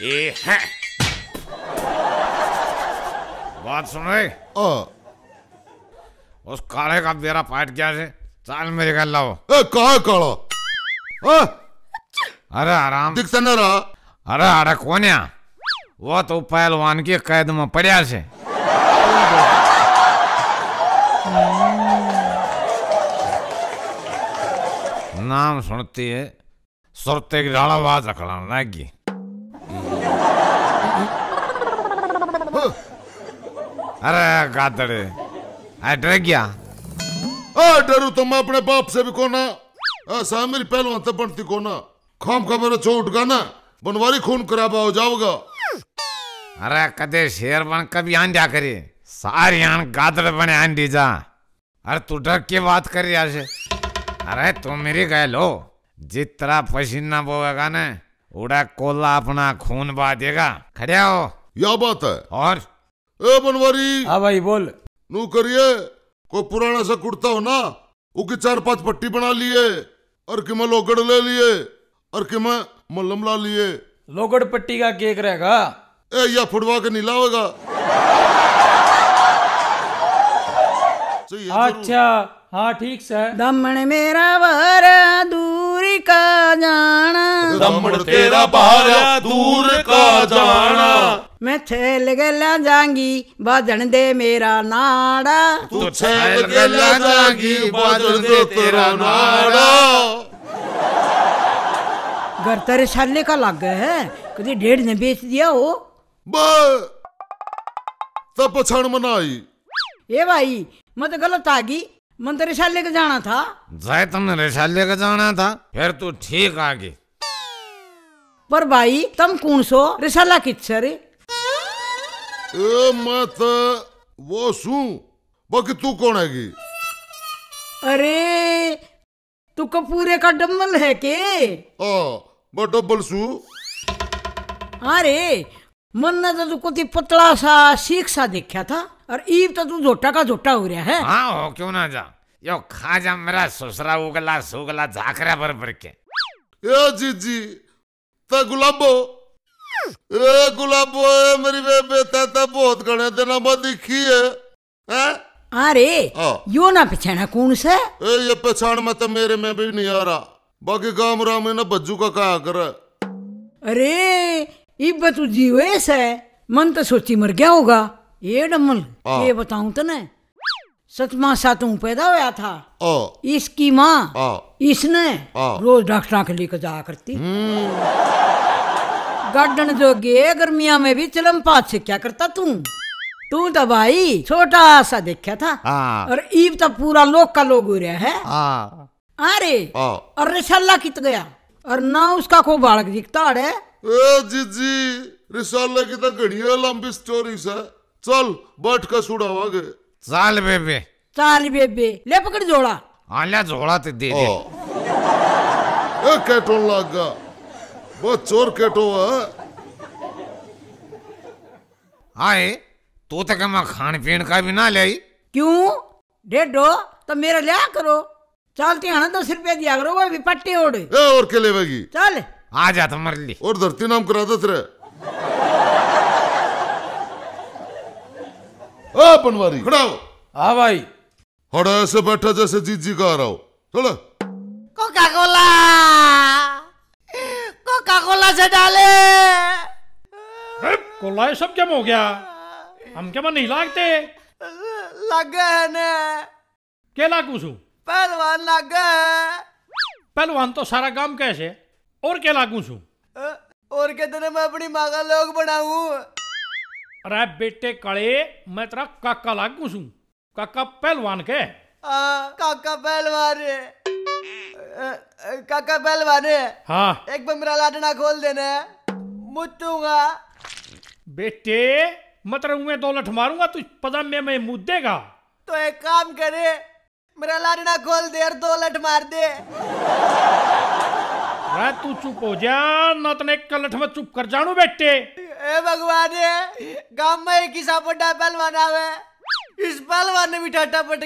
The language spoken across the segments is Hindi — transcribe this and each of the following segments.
ये है बात सुन रही ओ उस काले का बेरा पाट क्या से चाल मेरे घर लाओ ए कहा काला ओ अरे आराम दिख सना रहा अरे अरे कौन है वो तो पहलवान की कैद में पड़िया से नाम सुनती है सुरते की डाला बाज लग गई अरे कातड़े अरे डर गया ओ डरू तो मैं अपने बाप से भी कोना सामिल पहलवान तो बनती कोना खाम का मेरा चोट का ना बनवारी खून खराबा हो जाओगा अरे कदे शेर बन कभी आन जा करे सारे आन गादड़ बने आन दी जा अरे तू डर के बात कर यार से अरे तू मेरी गए लो जितना पसीना बोएगा ना उड़ा कोला अपना खून बा देगा खड़े हो या बात है और ए बनवारी हाँ भाई बोल नू करिए कोई पुराना सा कुर्ता हो ना उके चार पांच पट्टी बना लिए और कि मैं लोगड़ ले लिए और कि मैं मलम ला लिए लोगड़ पट्टी का केक रहेगा ए या फुटवा के नीला होगा अच्छा हाँ ठीक सर दमन मेरा वर दू का जाना दमड़ तेरा बाहर दूर का जाना मैं छेल गला जांगी बाजन दे मेरा नाड़ा तू छेल गला जांगी बाजन दे तेरा नाड़ा घर तेरे छाले का लग गया है कभी डेढ़ ने बेच दिया हो तब पछाड़ मनाई ये भाई मत गलत आ गई मन तो रिशाले का जाना था जाए तुमने रिशाले का जाना था फिर तू ठीक आगे पर भाई तुम कौन सो रिशाला किच्छर ए तो वो सू बाकी तू कौन है अरे तू कपूरे का डबल है के ओ डबल सू अरे मन ने तो तू कुछ पतला सा सीख सा देखा था और ईव तो तू झोटा का झोटा हो रहा है हाँ हो क्यों ना जा यो खा जा मेरा ससुरा उगला सुगला झाकरा भर भर के ए जी जी ते गुलाबो ए गुलाबो ए मेरी बेबे ते ते बहुत घने दिन बाद दिखी है हैं अरे हाँ। यो ना पहचाना कौन से ए ये पहचान मत मेरे में भी नहीं आ रहा बाकी काम राम ने बज्जू का कहा कर अरे इब्बे तू तो जीवे से है मन तो सोची मर गया होगा ये डमल हाँ। ये बताऊ तो न सतमा सातू पैदा होया था हाँ। इसकी माँ हाँ। इसने रोज डॉक्टर के लिए जा करती हम्म। गार्डन जो गे गर्मिया में भी चलम पात से क्या करता तू तू तो भाई छोटा सा देखा था और ईब तो पूरा लोग का लोग हो रहा है अरे अरे सल्ला कित गया और ना उसका को बालक दिखता अरे जीजी रिसाले की तो घड़ी लंबी स्टोरी से चल बैठ का के गे चाल बेबे चाल बेबे ले पकड़ जोड़ा आल्या जोड़ा ते दे दे ए केटोन लागा वो चोर कैटो है आए तू तो तक मैं खान पीन का भी ना लाई क्यों डेडो तो मेरा लिया करो चलते हैं ना दस रुपया दिया करो वो भी पट्टी ओढ़ और के लेवेगी चल आ जा तुम्हारे मरली और धरती नाम करा दस रे आ बनवारी खड़ा हो हाँ भाई हड़ा ऐसे बैठा जैसे जीत जी का आ रहा हो चलो कोका कोला कोका कोला से डाले कोला ये सब क्या हो गया हम क्या मन नहीं लागते लगे है ने क्या लागू सु पहलवान लग गए पहलवान तो सारा काम कैसे और क्या लागू छू और के तेरे मैं अपनी माँ का लोग बनाऊ अरे बेटे कड़े मैं तेरा काका लागू छू काका पहलवान के आ, काका पहलवान काका पहलवान हाँ एक बमरा लाडना खोल देने मुतूंगा बेटे मत तेरे मुंह दो लठ मारूंगा तू पता में मैं मुद्देगा तो एक काम करे मेरा लाडना खोल दे और दो लठ मार दे अरे तू चुप हो जा ना तने कलठ में चुप कर जाणू बेटे ए भगवान रे गांव में एक ही सापटा पहलवान आवे इस पहलवान ने भी ठाटा पट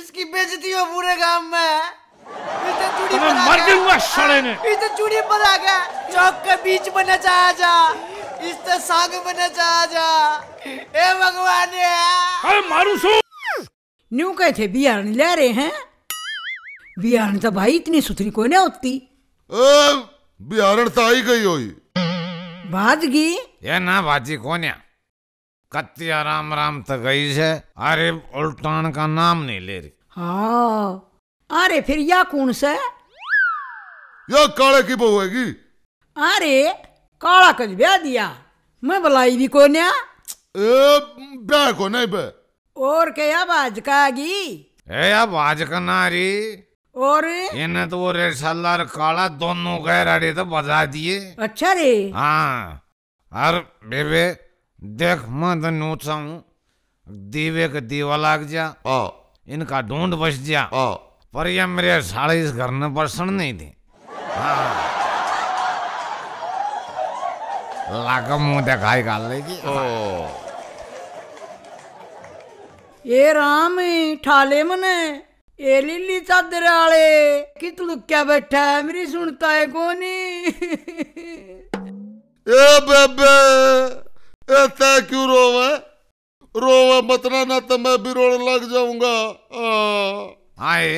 इसकी बेइज्जती हो पूरे गांव में इसे चूड़ी पर मर गया साले ने इसे चूड़ी पर आ गया चौक के बीच में न जा जा इससे साग में न जा जा ए भगवान रे अरे मारू सो न्यू कहे थे बियारण ले रहे हैं बिहार तो भाई इतनी सुथरी कोई नहीं होती बिहारण तो आई गई हो बाजगी ये ना बाजी कौन है कत्या राम राम तो गई से अरे उल्टान का नाम नहीं ले रही हाँ अरे फिर या कौन से या काले की बहू हैगी अरे काला कज ब्याह दिया मैं बुलाई भी कौन है ब्याह को नहीं बे और क्या बाज का गी ए या बाज का नारी और इन्हें तो वो रे सल्लार काला दोनों गए रे तो बजा दिए अच्छा रे हाँ और बेबे देख मैं तो नोचा हूँ दीवे के दीवा लाग जा ओ इनका ढूंढ बस जा ओ पर ये मेरे साढ़े इस घर में बसन नहीं थे हाँ लागा मुंह दिखाई गाल लेगी ओ ये राम ठाले मने ए लीली चादर आले कि तू लुक्या बैठा है मेरी सुनता है कौन ए बेबे ए तय क्यों रोवे रोवे मतना ना तो मैं भी रोने लग जाऊंगा हाय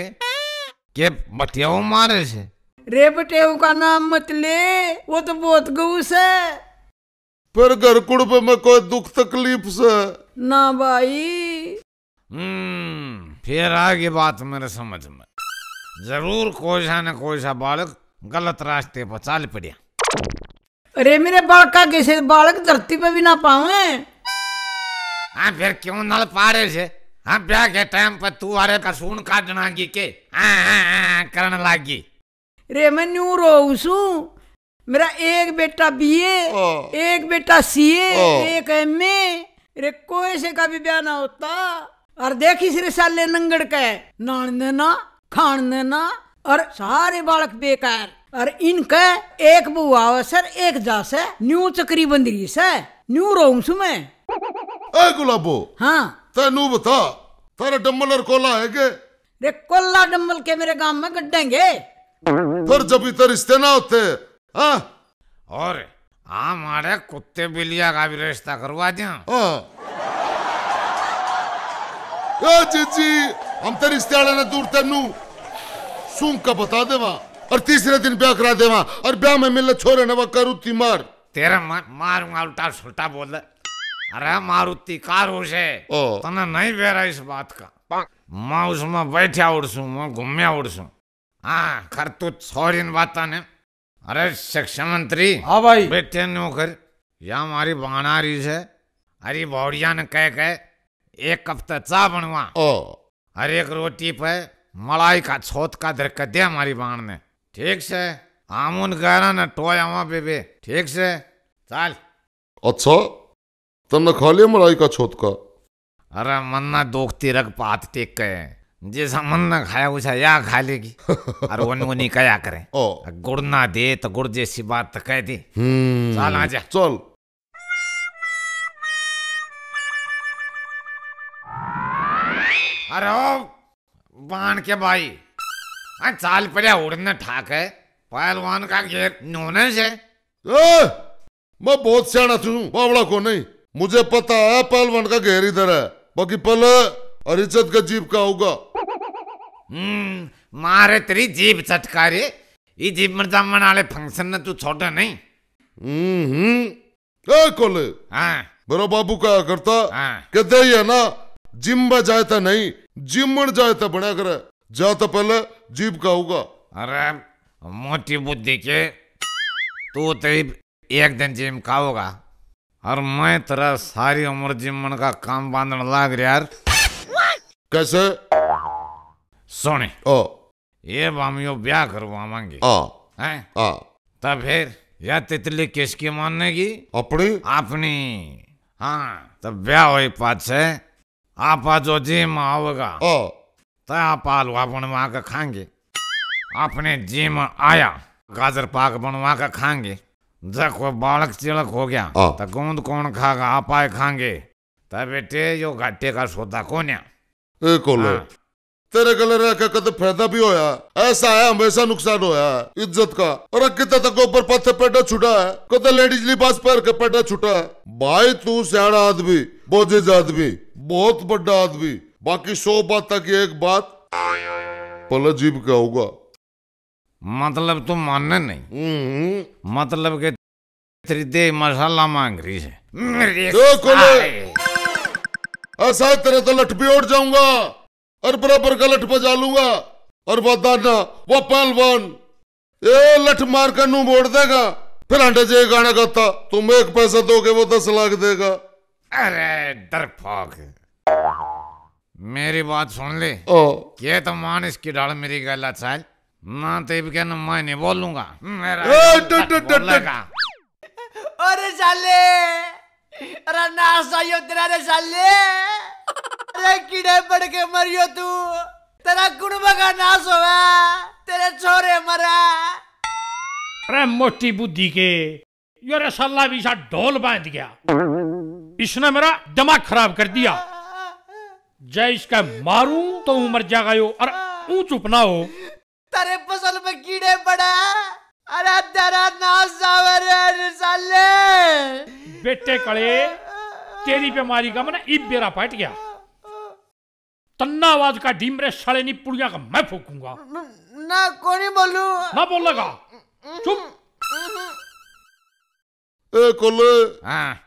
के बटियाओ मारे से रे बटेऊ का नाम मत ले वो तो बहुत गऊस है पर घर कुड़ पे मैं कोई दुख तकलीफ से ना भाई हम्म फिर आगे बात मेरे समझ में जरूर कोई सा न कोई सा बालक गलत रास्ते पर चल पड़िया अरे मेरे बालका कैसे बालक धरती पे भी ना पावे हाँ फिर क्यों नल पाड़े से हम हाँ, ब्याह के टाइम पर तू अरे कसून काटना की के आ, आ, आ, करने लागी रे मैं न्यू रोसू मेरा एक बेटा बीए एक बेटा सीए एक एमए रे कोई से कभी ब्याह ना होता और देखी सिर साले नंगड़ के नान देना खान देना और सारे बालक बेकार और इनके एक बुआ सर एक जास है न्यू चक्री बंदरी से न्यू रोम में गुलाबो हाँ तेनू बता तेरा डम्बल और कोला है के रे कोला डम्बल के मेरे गांव में गड्ढेंगे फिर जब इतर रिश्ते ना होते हाँ और हमारे कुत्ते बिलिया का भी रिश्ता करवा हाँ। दिया जीजी हम तेरी स्त्याड़ा दूर तेनू सूंघ का बता देवा और तीसरे दिन ब्याह करा देवा और ब्याह में मिले छोरे ने करुती मार तेरा मार मारूंगा उल्टा सुलटा बोल अरे मारुति कार उसे तना नहीं बेरा इस बात का मैं उसमें बैठा उड़सू मैं घूमया उड़सू हाँ खर तू छोरी बाता ने अरे शिक्षा मंत्री हाँ भाई बेटे नौकर या हमारी बाना रही से अरे भौड़िया ने कह कह एक चा बनवा ओ हर एक रोटी पे मलाई का छोत का धर दरक दे हमारी बाण ने ठीक से आमुन गाना ने टो आवा बेबे ठीक से चल अच्छा तुमने खा लिया मलाई का छोत का अरे मन्ना दोखती रख पात टेक के जैसा ना खाया उसे या खा लेगी और वन वो नहीं कया करे गुड़ ना दे तो गुड़ जैसी बात तो कह दी हम्म। चल आ जा चल अरे ओ बाण के भाई आ चाल पड्या उड़ने ठाक है पहलवान का गेर नोने से ए, मैं बहुत सियाणा छू बावड़ा को नहीं मुझे पता है पहलवान का गेर इधर है बाकी पल और इज्जत का जीप का होगा हम्म मारे तेरी जीप चटकारे ये जीप में जमन वाले फंक्शन में तू छोटा नहीं हम्म ए कोले हाँ मेरा बाबू क्या करता हाँ। कहते ही है ना जिम बजाता नहीं जिमण जाए तो बना करे तो पहले जीप का होगा अरे मोटी बुद्धि के तू तेरी तो एक दिन जिम का होगा और मैं तेरा सारी उम्र जिमन का काम बांधने लाग रहा यार कैसे सोने ओ ये बामियो ब्याह करवा मांगे ओ हैं ओ तब तो फिर या तितली किसकी मानेगी अपनी अपनी हाँ तब तो ब्याह हो पाँच से आपा जो जिम आओगा ओ तो आप आलवा बनवा के खाएंगे आपने जिम आया गाजर पाक बनवा कर खाएंगे जब कोई बालक चिलक हो गया तो गोंद कौन खागा आप आए खाएंगे तो बेटे यो घाटे का सौदा कौन है हाँ। तेरे गले रह के कद फायदा भी होया ऐसा है हमेशा नुकसान होया इज्जत का और कितना तक ऊपर पत्थर पेटा छुटा है कद लेडीज लिबास पैर के पेटा छुटा है भाई तू सियाणा आदमी बोझेज आदमी बहुत बड़ा आदमी बाकी सौ बात तक एक बात पलट जीभ का होगा मतलब तुम तो मानने नहीं हम्म। मतलब के त्रिदेव मसाला मांग रही है ऐसा तेरे तो लठ भी उठ जाऊंगा और बराबर का लठ बजा लूंगा और वह वो पहलवान ए लठ मार कर नू मोड़ देगा फिर अंडे जे गाना गाता तुम एक पैसा दोगे वो दस लाख देगा अरे डरपोक मेरी बात सुन ले ओ ये तो मान इसकी डाल मेरी गल चाल ना तेब तो क्या कहना मैं नहीं बोलूंगा मेरा बोलेगा अरे साले अरे नासा यो तेरा रे साले अरे कीड़े पड़ के मरियो तू तेरा कुड़बा का नाश होगा तेरे छोरे मरा अरे मोटी बुद्धि के यो रे साला भी सा ढोल बांध गया इसने मेरा दिमाग खराब कर दिया जय इसका मारू तो मर जाएगा और ऊंच उपना हो तेरे फसल में कीड़े पड़ा अरे तेरा नाम बेटे कड़े तेरी बीमारी का मैंने इब बेरा फट गया तन्नावाज का डीमरे साले नी पुड़िया का मैं फूकूंगा ना कोनी बोलू ना बोलेगा चुप हम्म। ए कोले हाँ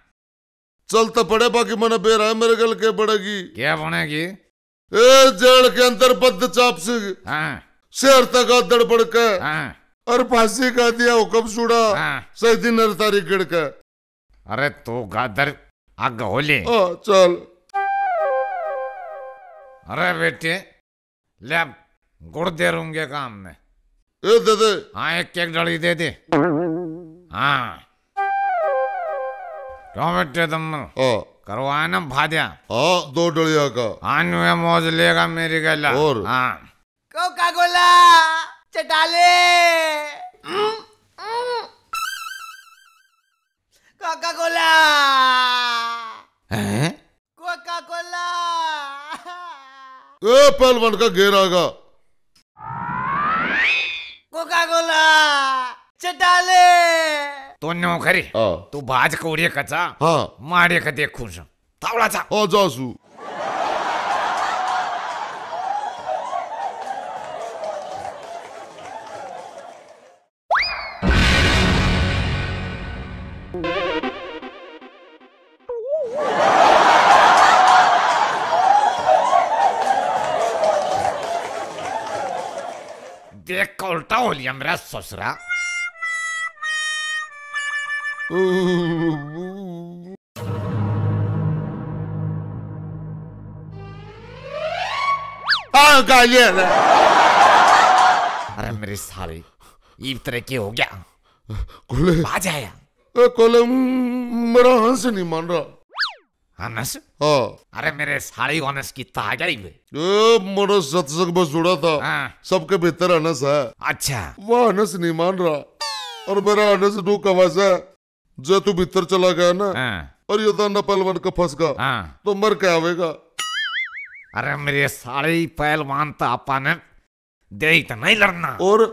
चल तो पड़े बाकी मन बेरा मेरे गल के पड़ेगी क्या बनेगी ए जेल के अंदर बद चाप से हाँ। शेर तक दड़ पड़ के हाँ। और फांसी का दिया हुक्म सुड़ा हाँ। सही दिन तारीख गिड़ के अरे तो गादर आग होली आ, चल अरे बेटे ले गुड़ दे रूंगे काम में ए दे दे हाँ एक केक डाली दे दे हाँ करवाना भाद्या दो डोलिया का आनवे मौज लेगा मेरी गला और हाँ को गोला चटाले कोका कोला हैं कोका कोला ए पहलवान का घेरा का कोका कोला चटाले नो खरी तू भाज कौरे कचा अँ। माडे का देख खुश तावडा जासु देख का होली ससरा अरे मेरी सारी इस तरह की हो गया कोले आ जाया कोले मेरा हंस नहीं मान रहा हंस हाँ अरे मेरे सारी हंस की ता तो गई ए मेरा सत्संग बस जुड़ा था हाँ। सबके भीतर हंस है अच्छा वो हंस नहीं मान रहा और मेरा हंस डू कवासा जे तू भीतर चला गया ना हाँ। और ये दाना पहलवान का फंस गया हाँ। तो मर क्या आवेगा अरे मेरे सारे पहलवान तो ने दे तो नहीं लड़ना और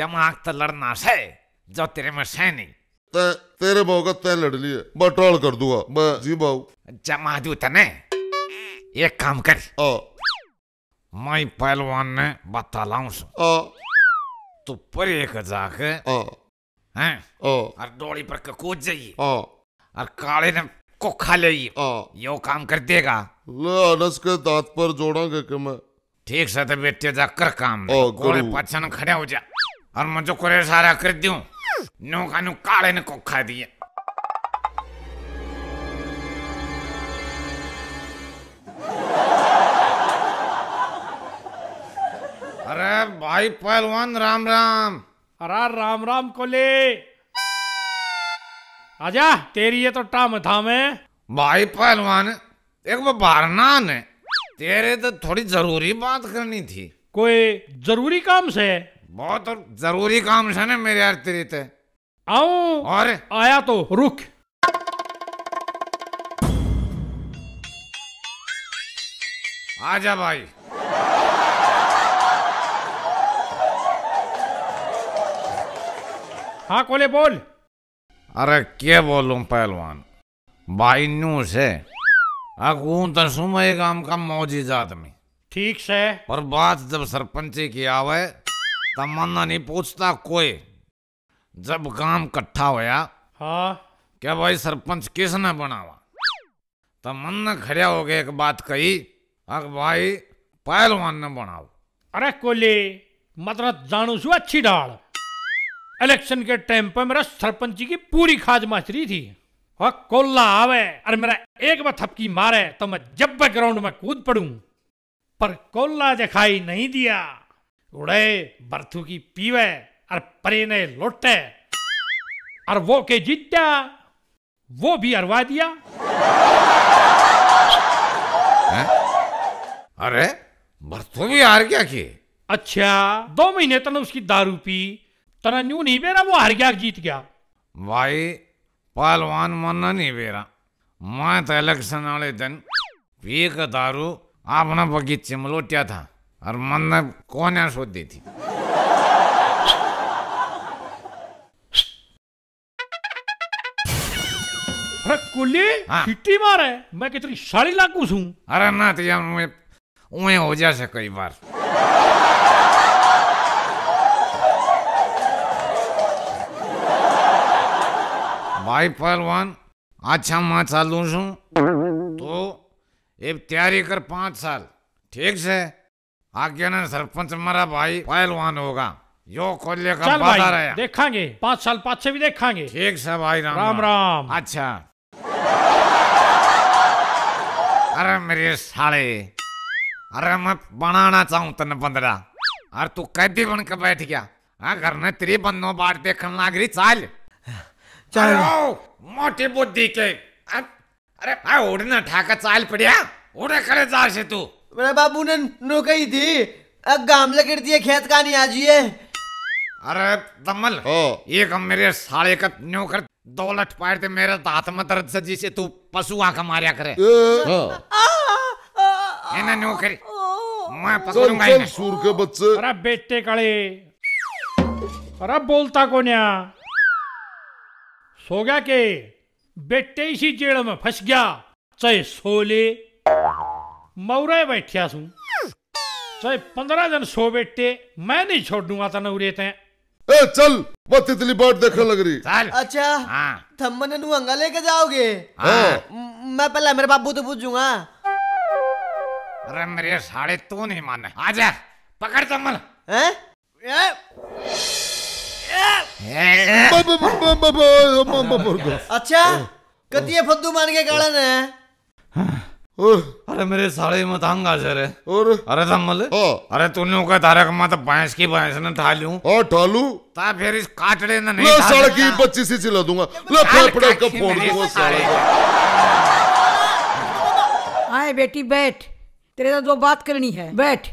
दिमाग तो लड़ना से जो तेरे में से नहीं ते, तेरे बहु का तय लड़ लिए बटवाल कर दूंगा मैं जी बहु जमा दू तने एक काम कर आ। मैं पहलवान ने बता लाऊ तू पर एक जाके हैं और डोली पर कूद जाइए और काले ने को खा ले यो काम कर देगा ले अनस के दांत पर जोड़ा के मैं ठीक से बेटे जा कर काम गोरे पचन खड़े हो जा और मुझे कोरे सारा कर दू नो का नो काले ने को खा दिए अरे भाई पहलवान राम राम अरे राम राम को ले आजा तेरी ये तो टाम थाम है भाई पहलवान एक वो बारनान तेरे तो थोड़ी जरूरी बात करनी थी कोई जरूरी काम से बहुत जरूरी काम से ना मेरे यार तेरे ते आऊ और आया तो रुक आजा भाई हाँ कोले बोल अरे क्या बोलूं पहलवान भाई न्यूज है अकूं दसू मैं काम का मौजीज आदमी ठीक से पर बात जब सरपंच की आवे तब मना नहीं पूछता कोई जब काम कट्ठा होया हाँ क्या भाई सरपंच किसने बनावा तब मन्ना खड़ा हो गया एक बात कही अक भाई पहलवान ने बनाओ अरे कोले मतलब जानू छू अच्छी डाल इलेक्शन के टाइम पर मेरा सरपंच की पूरी खाज माचरी थी और कोल्ला आवे और मेरा एक बार थपकी मारे तो मैं जब भी ग्राउंड में कूद पड़ू पर कोल्ला जखाई नहीं दिया उड़े बर्थू की पीवे और परे ने लोटे और वो के जीत्या वो भी अरवा दिया अरे बर्थू भी हार क्या किए अच्छा दो महीने तक उसकी दारू पी तना न्यू नहीं बेरा वो हर गया जीत गया भाई पहलवान मानना नहीं बेरा मैं तो इलेक्शन वाले दिन पी के दारू अपना बगीचे में लोटिया था और मन ने है सोच दी थी अरे कुल्ली हाँ। मारे मैं कितनी साड़ी लाकूस हूँ अरे ना तो यार मैं हो जा सके कई बार ભાઈ પહેલવાન આછામાં ચાલું છું तो એ तैयारी कर पांच साल ठीक से आगे ना सरपंच हमारा भाई पहलवान होगा यो कोल्ले का चल भाई है। देखांगे पांच साल पाँच से भी देखांगे ठीक से भाई राम राम, राम। अच्छा अरे मेरे साले अरे मैं बनाना चाहूँ तन बंदरा अरे तू कैदी बन के बैठ गया घर में तेरी बंदो बाढ़ देखने लाग रही चाल चाल मोठी बुद्धी के अरे भाई ओढणं ठाका चाल पड्या ओढ्याकडे जाशे तू मेरे बाबू ने नौकरी थी अब गामला गिरती है खेत का नहीं आजी है अरे दमल ओ एक हम मेरे साले का नौकर दौलत पाए थे मेरे दांत में दर्द से जिसे तू पशु आंख मारिया करे है ना नौकरी मैं पकड़ूंगा सूर के बच्चे अरे बेटे काले अरे बोलता को ना सो गया के बेटे इसी जेड़ में फस गया चाहे सोले मौरे बैठिया सू चाहे पंद्रह दिन सो बेटे मैं नहीं छोड़ूंगा तने उरे ते ए चल वो तितली बर्ड देखने लग रही अच्छा हाँ नु अंगा लेके जाओगे हाँ मैं पहले मेरे बाबू तो पूछूंगा अरे मेरे साड़े तू नहीं माने आजा पकड़ चम्मल हैं अच्छा कतिये फद्दू मान के कारण है हाँ। अरे मेरे साले मत हंगा जरे और अरे धम्मल अरे तूने कहा तारक मत बांस की बांस ने ठा लूं और ठालू ता फिर इस काटड़े ने नहीं ला साले की बच्ची सी चिल्ला दूंगा तो ले फेफड़े का फोड़ दूंगा साले आए बेटी बैठ तेरे साथ दो बात करनी है बैठ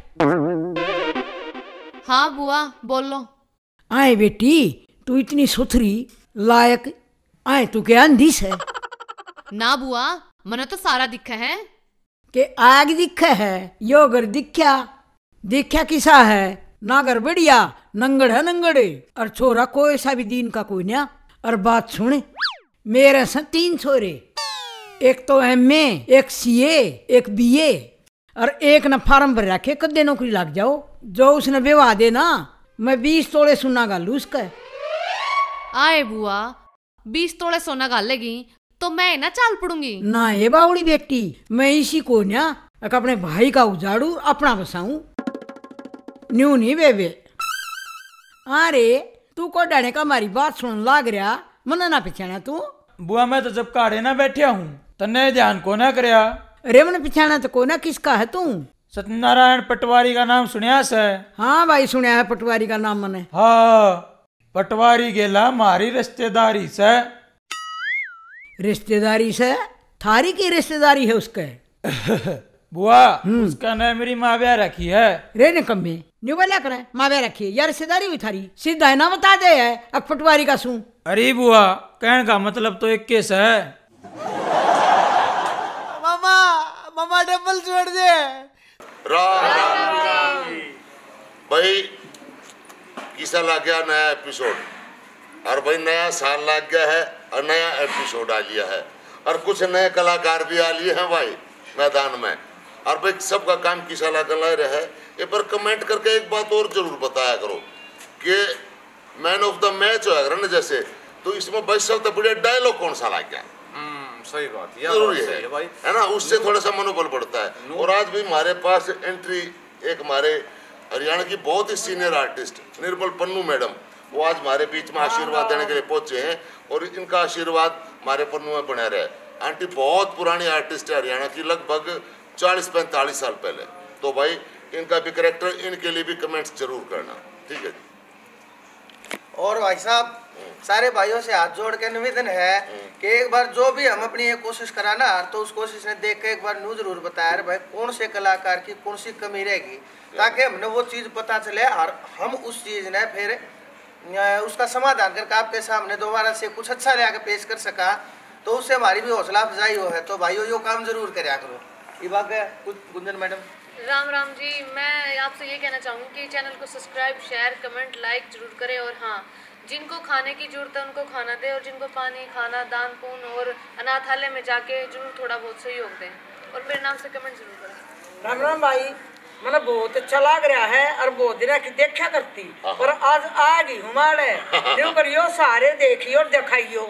हाँ बुआ बोलो आए बेटी तू इतनी सुथरी लायक आए तू क्या अंधी से ना बुआ मन तो सारा दिखे है के आग दिखे है यो घर दिखा दिखा किसा है नागर बढ़िया नंगड़ है नंगड़े और छोरा को ऐसा भी दीन का कोई ना और बात सुने मेरे से तीन छोरे एक तो एम ए एक सी ए एक बी ए और एक ना फार्म भर रखे कदे नौकरी लग जाओ जो उसने बेवा देना मैं बीस तोड़े सुना गालू उसका आए बुआ बीस तोड़े सोना गाल लेगी तो मैं ना चाल पड़ूंगी ना ये बावड़ी बेटी मैं इसी को ना अपने भाई का उजाड़ू अपना बसाऊ न्यू नहीं बेबे अरे तू को डाने का मारी बात सुन लाग रहा मन ना पिछाना तू बुआ मैं तो जब काड़े ना बैठा हूँ तने तो ध्यान को ना कर अरे मन पिछाना तो को ना किसका है तू सत्यनारायण पटवारी का नाम सुनिया से हाँ भाई सुनिया है पटवारी का नाम मैंने हाँ पटवारी गेला मारी रिश्तेदारी से रिश्तेदारी से थारी की रिश्तेदारी है उसके बुआ हम्म। उसका नाम मेरी माँ माव्या रखी है रे ने कम्मे निवला करे माँ माव्या रखी है यार रिश्तेदारी भी थारी सीधा है ना बता दे है अक पटवारी का सुन अरे बुआ कहन का मतलब तो एक केस है मामा मामा डबल छोड़ दे राम, राम, भाई किसा लग गया नया एपिसोड और भाई नया साल लग गया है और नया एपिसोड आ लिया है और कुछ नए कलाकार भी आ लिए हैं भाई मैदान में और भाई सबका काम किसा रहा है ये पर कमेंट करके एक बात और ज़रूर बताया करो कि मैन ऑफ द मैच अगर ना जैसे तो इसमें भाई तो बढ़िया डायलॉग कौन सा लग गया हम्म, सही बात जरूरी है, है भाई है ना उससे थोड़ा सा मनोबल बढ़ता है और आज भी हमारे पास एंट्री एक हमारे हरियाणा की बहुत ही senior artist Nirmal Pannu madam वो आज हमारे बीच में हाँ, आशीर्वाद हाँ। देने के लिए पहुंचे हैं और इनका आशीर्वाद हमारे पन्नू में बना रहे आंटी बहुत पुरानी आर्टिस्ट है हरियाणा की लगभग चालीस पैंतालीस साल पहले तो भाई इनका भी करेक्टर इनके लिए भी कमेंट्स जरूर करना ठीक है और भाई साहब सारे भाइयों से हाथ जोड़ के निवेदन है हम्म। कि एक बार जो भी हम अपनी ये कोशिश कराना तो उस कोशिश ने देख के एक बार न्यू जरूर बताया भाई कौन से कलाकार की कौन सी कमी रहेगी हम्म। ताकि हमने वो चीज़ पता चले और हम उस चीज़ ने फिर उसका समाधान करके आपके सामने दोबारा से कुछ अच्छा लिया पेश कर सका तो उससे हमारी भी हौसला अफजाई हो है तो भाइयों यो काम जरूर कराया करो ये बात कुछ गुंजन मैडम राम राम जी मैं आपसे ये कहना चाहूँगी कि चैनल को सब्सक्राइब शेयर कमेंट लाइक जरूर करें और हाँ जिनको खाने की जरूरत है उनको खाना दें और जिनको पानी खाना दान पुन और अनाथालय में जाके जरूर थोड़ा बहुत सहयोग दें और मेरे नाम से कमेंट जरूर करें राम राम भाई मैंने मतलब बहुत अच्छा लग रहा है और बहुत दिन की देखा करती और हाँ। आज आ गई हमारे हाँ। करियो सारे देखियो और दिखाइयो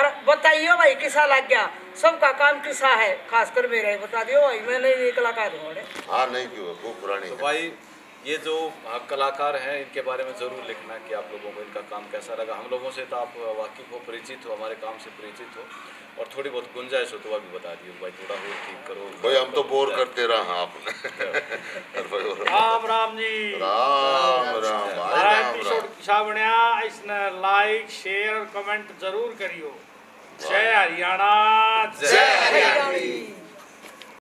और बताइयो भाई किसा लग गया सबका काम किसा है खासकर मेरा ही बता दियो भाई मैं नहीं कलाकार हूँ हाँ नहीं क्यों खूब पुरानी तो भाई ये जो कलाकार हैं इनके बारे में ज़रूर लिखना कि आप लोगों को इनका काम कैसा लगा हम लोगों से तो आप वाकिफ हो परिचित हो हमारे काम से परिचित हो और थोड़ी बहुत गुंजाइश हो तो अभी बता दियो भाई थोड़ा बहुत ठीक करो भाई हम तो बोर करते रहा आपने राम राम जी राम राम एपिसोड अच्छा बनया इसने लाइक शेयर कमेंट जरूर करियो जय हरियाणा जय हरियाणा